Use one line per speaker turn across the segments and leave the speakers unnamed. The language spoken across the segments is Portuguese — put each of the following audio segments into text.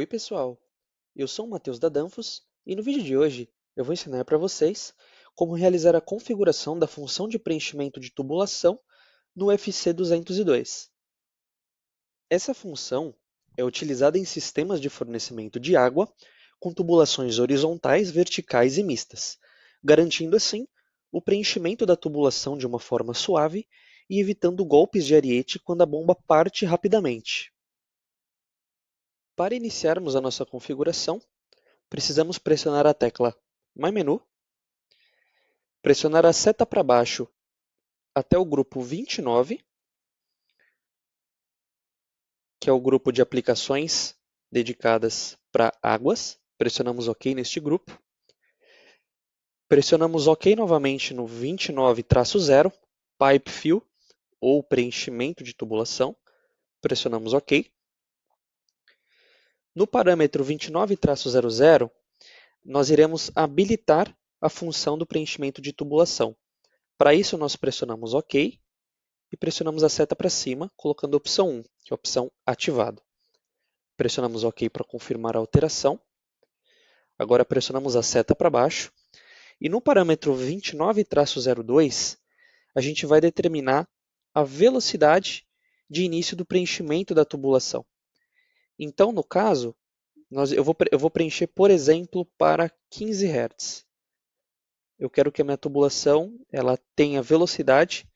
Oi pessoal, eu sou o Matheus da e no vídeo de hoje eu vou ensinar para vocês como realizar a configuração da função de preenchimento de tubulação no FC202. Essa função é utilizada em sistemas de fornecimento de água com tubulações horizontais, verticais e mistas, garantindo assim o preenchimento da tubulação de uma forma suave e evitando golpes de ariete quando a bomba parte rapidamente. Para iniciarmos a nossa configuração, precisamos pressionar a tecla My Menu, pressionar a seta para baixo até o grupo 29, que é o grupo de aplicações dedicadas para águas. Pressionamos OK neste grupo. Pressionamos OK novamente no 29-0, pipe fill, ou preenchimento de tubulação. Pressionamos OK. No parâmetro 29-00, nós iremos habilitar a função do preenchimento de tubulação. Para isso, nós pressionamos OK e pressionamos a seta para cima, colocando a opção 1, que é a opção ativada. Pressionamos OK para confirmar a alteração. Agora pressionamos a seta para baixo. E no parâmetro 29-02, a gente vai determinar a velocidade de início do preenchimento da tubulação. Então, no caso, nós, eu, vou, eu vou preencher, por exemplo, para 15 Hz. Eu quero que a minha tubulação ela tenha velocidade,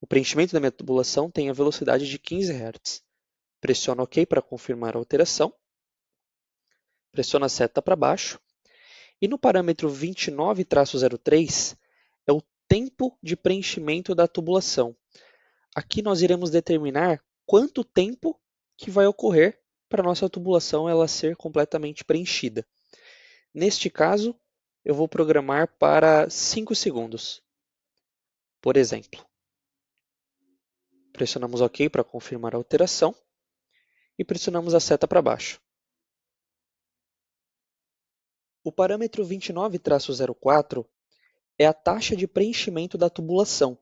o preenchimento da minha tubulação tenha velocidade de 15 Hz. Pressiono OK para confirmar a alteração. Pressiono a seta para baixo. E no parâmetro 29-03 é o tempo de preenchimento da tubulação. Aqui nós iremos determinar quanto tempo que vai ocorrer para nossa tubulação ela ser completamente preenchida. Neste caso, eu vou programar para 5 segundos, por exemplo. Pressionamos OK para confirmar a alteração e pressionamos a seta para baixo. O parâmetro 29-04 é a taxa de preenchimento da tubulação.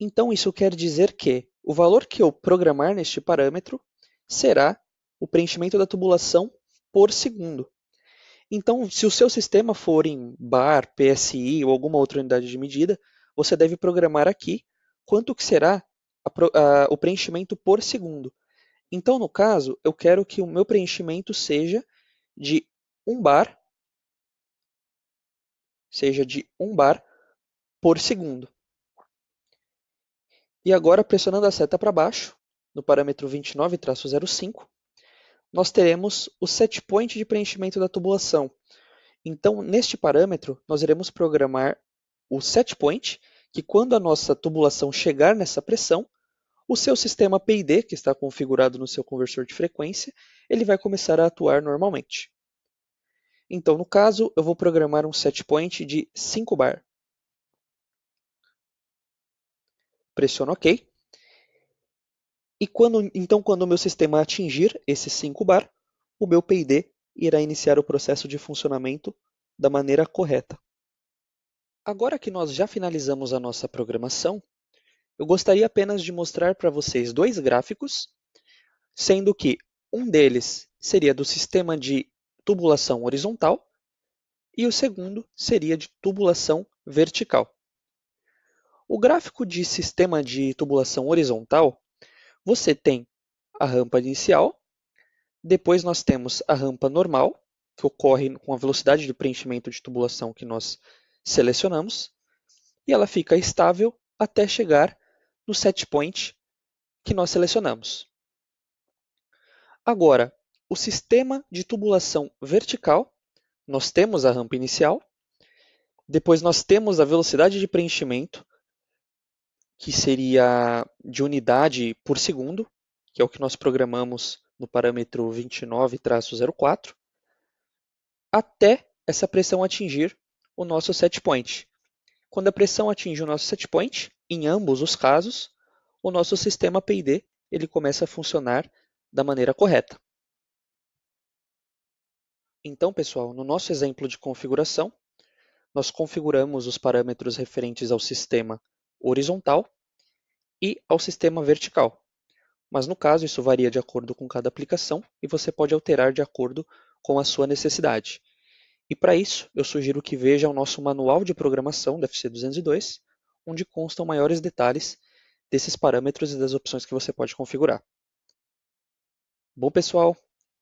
Então, isso quer dizer que o valor que eu programar neste parâmetro será o preenchimento da tubulação por segundo. Então, se o seu sistema for em bar, PSI ou alguma outra unidade de medida, você deve programar aqui quanto que será a, a, o preenchimento por segundo. Então, no caso, eu quero que o meu preenchimento seja de 1 bar, seja de 1 bar por segundo. E agora, pressionando a seta para baixo, no parâmetro 29-05, nós teremos o set point de preenchimento da tubulação. Então, neste parâmetro, nós iremos programar o set point, que quando a nossa tubulação chegar nessa pressão, o seu sistema PID, que está configurado no seu conversor de frequência, ele vai começar a atuar normalmente. Então, no caso, eu vou programar um set point de 5 bar. Pressiono OK. E quando, então, quando o meu sistema atingir esse 5 bar, o meu PID irá iniciar o processo de funcionamento da maneira correta. Agora que nós já finalizamos a nossa programação, eu gostaria apenas de mostrar para vocês dois gráficos, sendo que um deles seria do sistema de tubulação horizontal e o segundo seria de tubulação vertical. O gráfico de sistema de tubulação horizontal você tem a rampa inicial, depois nós temos a rampa normal, que ocorre com a velocidade de preenchimento de tubulação que nós selecionamos, e ela fica estável até chegar no set point que nós selecionamos. Agora, o sistema de tubulação vertical, nós temos a rampa inicial, depois nós temos a velocidade de preenchimento, que seria de unidade por segundo, que é o que nós programamos no parâmetro 29-04, até essa pressão atingir o nosso set point. Quando a pressão atinge o nosso set point, em ambos os casos, o nosso sistema PID ele começa a funcionar da maneira correta. Então, pessoal, no nosso exemplo de configuração, nós configuramos os parâmetros referentes ao sistema horizontal e ao sistema vertical. Mas no caso, isso varia de acordo com cada aplicação e você pode alterar de acordo com a sua necessidade. E para isso, eu sugiro que veja o nosso manual de programação da FC 202, onde constam maiores detalhes desses parâmetros e das opções que você pode configurar. Bom, pessoal,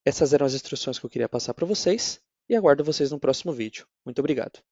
essas eram as instruções que eu queria passar para vocês e aguardo vocês no próximo vídeo. Muito obrigado.